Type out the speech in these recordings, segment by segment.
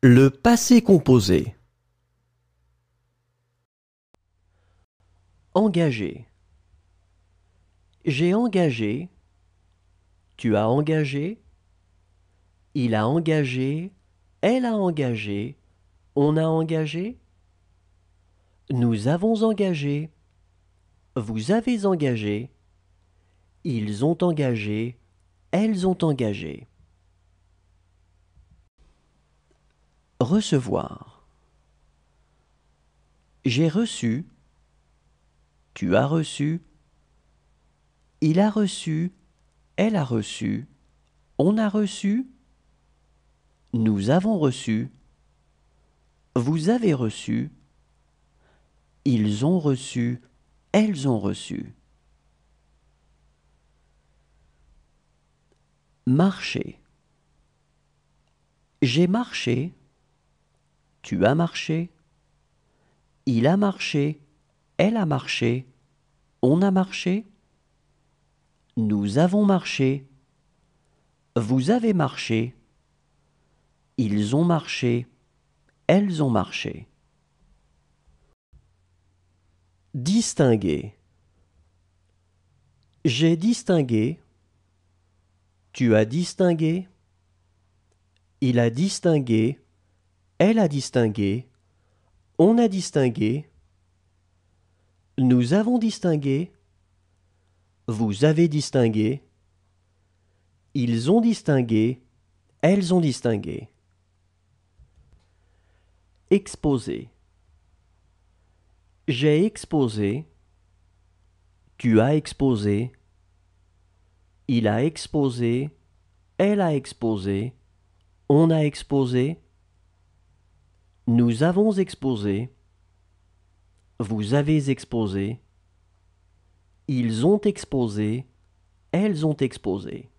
Le passé composé. Engagé. J'ai engagé. Tu as engagé. Il a engagé. Elle a engagé. On a engagé. Nous avons engagé. Vous avez engagé. Ils ont engagé. Elles ont engagé. Recevoir. J'ai reçu. Tu as reçu. Il a reçu. Elle a reçu. On a reçu. Nous avons reçu. Vous avez reçu. Ils ont reçu. Elles ont reçu. Marcher. J'ai marché. Tu as marché. Il a marché. Elle a marché. On a marché. Nous avons marché. Vous avez marché. Ils ont marché. Elles ont marché. Distinguer. J'ai distingué. Tu as distingué. Il a distingué. Elle a distingué, on a distingué, nous avons distingué, vous avez distingué, ils ont distingué, elles ont distingué. Exposé. J'ai exposé, tu as exposé, il a exposé, elle a exposé, on a exposé, nous avons exposé. Vous avez exposé. Ils ont exposé. Elles ont exposé.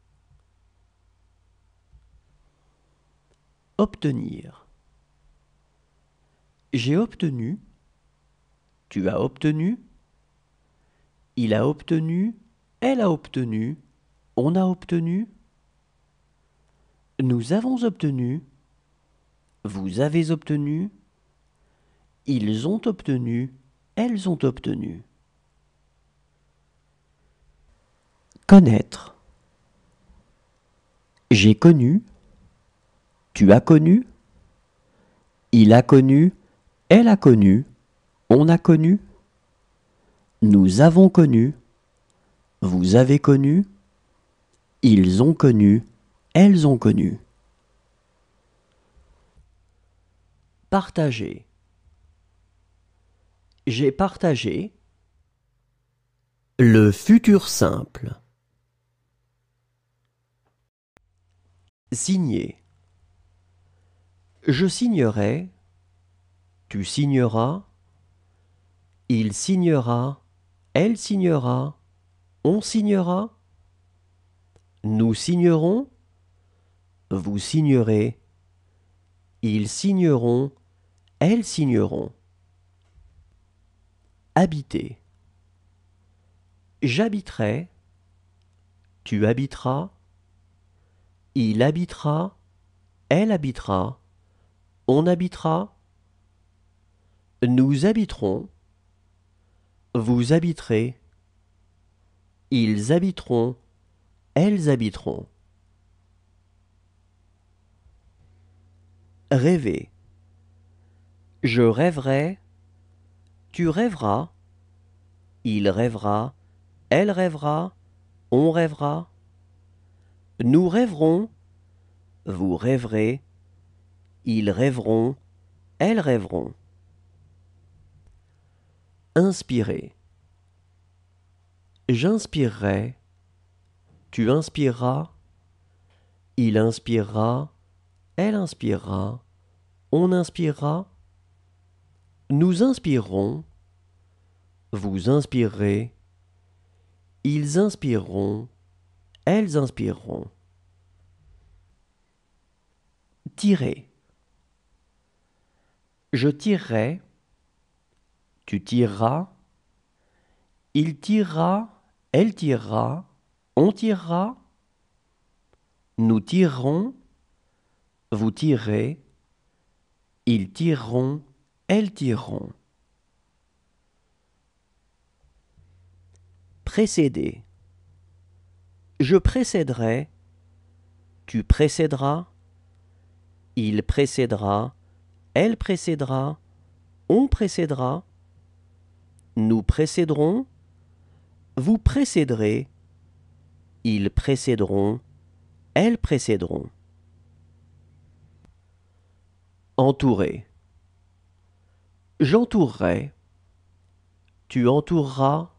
Obtenir. J'ai obtenu. Tu as obtenu. Il a obtenu. Elle a obtenu. On a obtenu. Nous avons obtenu. Vous avez obtenu. Ils ont obtenu. Elles ont obtenu. Connaître. J'ai connu. Tu as connu. Il a connu. Elle a connu. On a connu. Nous avons connu. Vous avez connu. Ils ont connu. Elles ont connu. Partager. J'ai partagé. Le futur simple. Signer. Je signerai. Tu signeras. Il signera. Elle signera. On signera. Nous signerons. Vous signerez. Ils signeront, elles signeront. Habiter. J'habiterai, tu habiteras, il habitera, elle habitera, on habitera, nous habiterons, vous habiterez, ils habiteront, elles habiteront. Rêver. Je rêverai. Tu rêveras. Il rêvera. Elle rêvera. On rêvera. Nous rêverons. Vous rêverez. Ils rêveront. Elles rêveront. Inspirer. J'inspirerai. Tu inspireras. Il inspirera elle inspirera, on inspirera, nous inspirons, vous inspirez, ils inspireront, elles inspireront. Tirer. Je tirerai, tu tireras, il tirera, elle tirera, on tirera, nous tirerons, vous tirez, ils tireront, elles tireront. Précéder. Je précéderai, tu précéderas, il précédera, elle précédera, on précédera, nous précéderons, vous précéderez, ils précéderont, elles précéderont. Entourer. J'entourerai. Tu entoureras.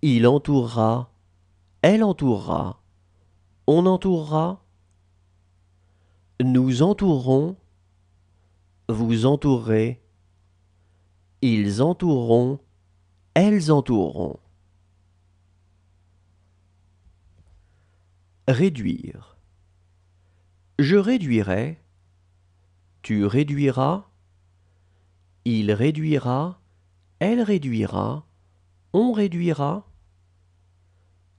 Il entourera. Elle entourera. On entourera. Nous entourerons, Vous entourerez, Ils entoureront. Elles entoureront. Réduire. Je réduirai. Tu réduiras, il réduira, elle réduira, on réduira,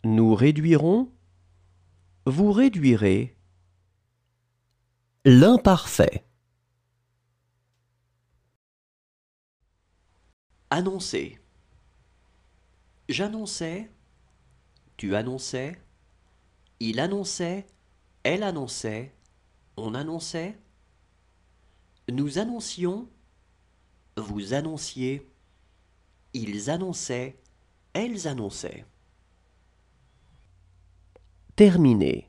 nous réduirons, vous réduirez. L'imparfait. Annoncer. J'annonçais, tu annonçais, il annonçait, elle annonçait, on annonçait. Nous annoncions, vous annonciez, ils annonçaient, elles annonçaient. Terminé.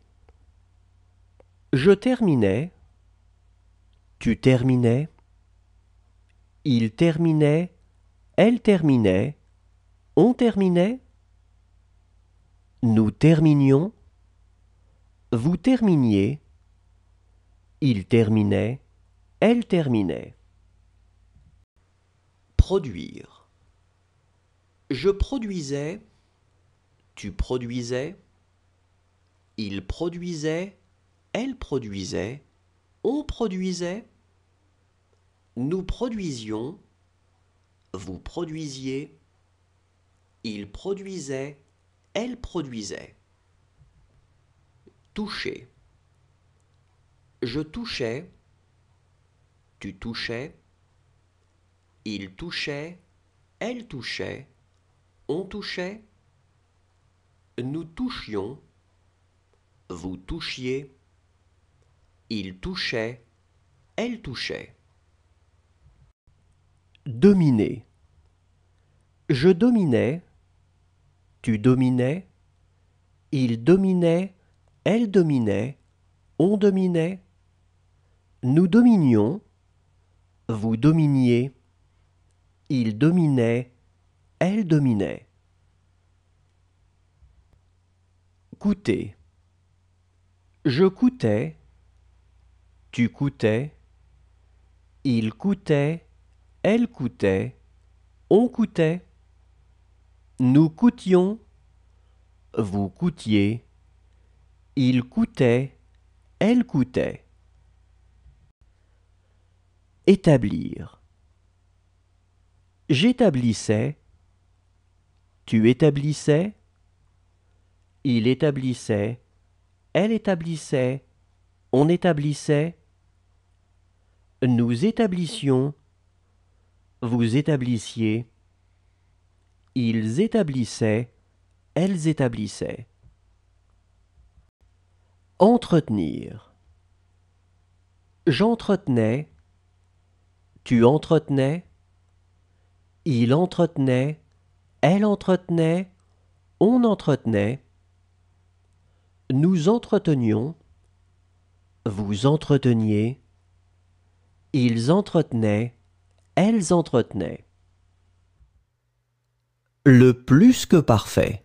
Je terminais, tu terminais, il terminait, elle terminait, on terminait, nous terminions, vous terminiez, ils terminaient. Elle terminait. Produire. Je produisais, tu produisais, il produisait, elle produisait, on produisait, nous produisions, vous produisiez, il produisait, elle produisait. Toucher. Je touchais, tu touchais. Il touchait. Elle touchait. On touchait. Nous touchions. Vous touchiez. Il touchait. Elle touchait. Dominer. Je dominais. Tu dominais. Il dominait. Elle dominait. On dominait. Nous dominions. Vous dominiez, il dominait, elle dominait. Coûter. Je coûtais, tu coûtais, il coûtait, elle coûtait, on coûtait. Nous coûtions, vous coûtiez, il coûtait, elle coûtait. Établir. J'établissais. Tu établissais. Il établissait. Elle établissait. On établissait. Nous établissions. Vous établissiez. Ils établissaient. Elles établissaient. Entretenir. J'entretenais. Tu entretenais. Il entretenait. Elle entretenait. On entretenait. Nous entretenions. Vous entreteniez. Ils entretenaient. Elles entretenaient. Le plus que parfait.